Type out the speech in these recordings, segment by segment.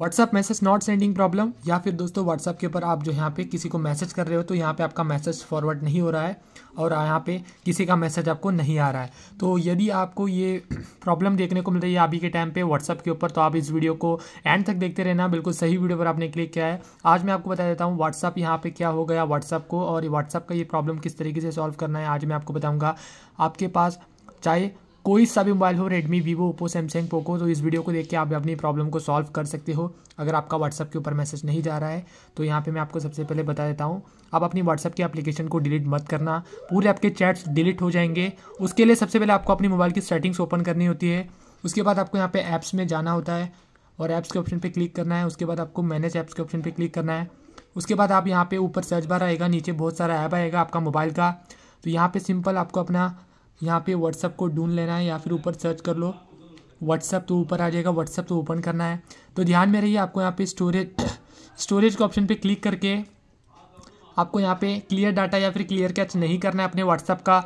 WhatsApp message not sending problem या फिर दोस्तों व्हाट्सअप के ऊपर आप जो यहाँ पे किसी को मैसेज कर रहे हो तो यहाँ पे आपका मैसेज फॉरवर्ड नहीं हो रहा है और यहाँ पे किसी का मैसेज आपको नहीं आ रहा है तो यदि आपको ये प्रॉब्लम देखने को मिल रही है अभी के टाइम पे व्हाट्सअप के ऊपर तो आप इस वीडियो को एंड तक देखते रहना बिल्कुल सही वीडियो पर आपने क्लिक किया है आज मैं आपको बता देता हूँ व्हाट्सअप यहाँ पर क्या हो गया व्हाट्सअप को और व्हाट्सअप का ये प्रॉब्लम किस तरीके से सॉल्व करना है आज मैं आपको बताऊँगा आपके पास चाहे कोई सा भी मोबाइल हो Redmi Vivo Oppo Samsung Poco तो इस वीडियो को देख के आप अपनी प्रॉब्लम को सॉल्व कर सकते हो अगर आपका व्हाट्सअप के ऊपर मैसेज नहीं जा रहा है तो यहाँ पे मैं आपको सबसे पहले बता देता हूँ आप अपनी व्हाट्सअप की एप्लीकेशन को डिलीट मत करना पूरे आपके चैट्स डिलीट हो जाएंगे उसके लिए सबसे पहले आपको अपनी मोबाइल की सेटिंग्स ओपन करनी होती है उसके बाद आपको यहाँ पर ऐप्स में जाना होता है और ऐप्स के ऑप्शन पर क्लिक करना है उसके बाद आपको मैनेज ऐप्स के ऑप्शन पर क्लिक करना है उसके बाद आप यहाँ पे ऊपर सर्च बार आएगा नीचे बहुत सारा ऐप आएगा आपका मोबाइल का तो यहाँ पे सिंपल आपको अपना यहाँ पे व्हाट्सअप को ढूंढ लेना है या फिर ऊपर सर्च कर लो व्हाट्सअप तो ऊपर आ जाएगा व्हाट्सअप तो ओपन करना है तो ध्यान में रहिए आपको यहाँ पे स्टोरेज स्टोरेज के ऑप्शन पे क्लिक करके आपको यहाँ पे क्लियर डाटा या फिर क्लियर कैच नहीं करना है अपने व्हाट्सअप का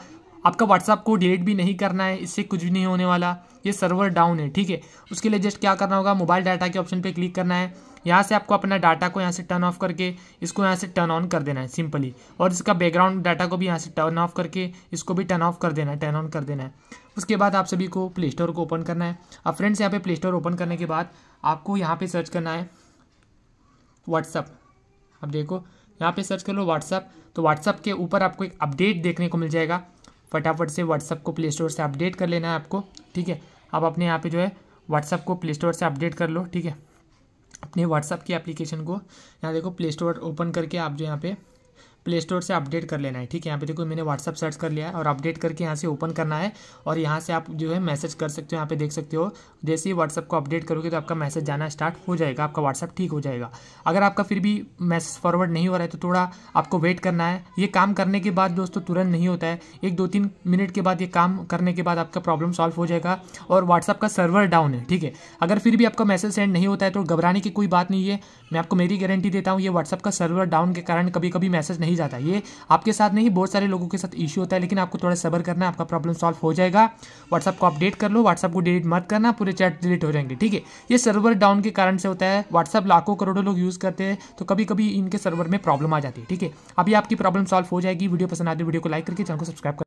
आपका व्हाट्सअप को डिलीट भी नहीं करना है इससे कुछ भी नहीं होने वाला ये सर्वर डाउन है ठीक है उसके लिए जस्ट क्या करना होगा मोबाइल डाटा के ऑप्शन पे क्लिक करना है यहाँ से आपको अपना डाटा को यहाँ से टर्न ऑफ करके इसको यहाँ से टर्न ऑन कर देना है सिंपली और इसका बैकग्राउंड डाटा को भी यहाँ से टर्न ऑफ करके इसको भी टर्न ऑफ कर देना है टर्न ऑन कर देना है उसके बाद आप सभी को प्ले स्टोर को ओपन करना है अब फ्रेंड्स यहाँ पे प्ले स्टोर ओपन करने के बाद आपको यहाँ पे सर्च करना है व्हाट्सअप अब देखो यहाँ पे सर्च कर लो व्हाट्सअप तो व्हाट्सअप के ऊपर आपको एक अपडेट देखने को मिल जाएगा फटाफट से व्हाट्सअप को प्ले स्टोर से अपडेट कर लेना है आपको ठीक है आप अपने यहाँ पे जो है व्हाट्सअप को प्ले स्टोर से अपडेट कर लो ठीक है अपने व्हाट्सअप की एप्लीकेशन को यहाँ देखो प्ले स्टोर ओपन करके आप जो यहाँ पे प्ले स्टोर से अपडेट कर लेना है ठीक है यहाँ पे देखो मैंने व्हाट्सअप सर्च कर लिया है और अपडेट करके यहाँ से ओपन करना है और यहाँ से आप जो है मैसेज कर सकते हो यहाँ पे देख सकते हो जैसे ही व्हाट्सअप को अपडेट करोगे तो आपका मैसेज जाना स्टार्ट हो जाएगा आपका व्हाट्सअप ठीक हो जाएगा अगर आपका फिर भी मैसेज फॉरवर्ड नहीं हो रहा है तो थोड़ा आपको वेट करना है ये काम करने के बाद दोस्तों तुरंत नहीं होता है एक दो तीन मिनट के बाद ये काम करने के बाद आपका प्रॉब्लम सॉल्व हो जाएगा और व्हाट्सअप का सर्वर डाउन है ठीक है अगर फिर भी आपका मैसेज सेंड नहीं होता है तो घबराने की कोई बात नहीं है मैं आपको मेरी गारंटी देता हूँ ये व्हाट्सअप का सर्वर डाउन के कारण कभी कभी मैसेज नहीं नहीं जाता ये आपके साथ नहीं बहुत सारे लोगों के साथ इश्यू होता है लेकिन आपको थोड़ा सबर करना आपका प्रॉब्लम सॉल्व हो जाएगा व्हाट्सअप को अपडेट कर लो व्हाट्सअप को डिलीट मत करना पूरे चैट डिलीट हो जाएंगे ठीक है ये सर्वर डाउन के कारण से होता है व्हाट्सअप लाखों करोड़ों लोग यूज़ करते हैं तो कभी कभी इनके सर्वर में प्रॉब्लम आ जाती है ठीक है अभी आपकी प्रॉब्लम सॉल्व हो जाएगी वीडियो पसंद आती तो है वीडियो को लाइक करके चैनल को सब्सक्राइब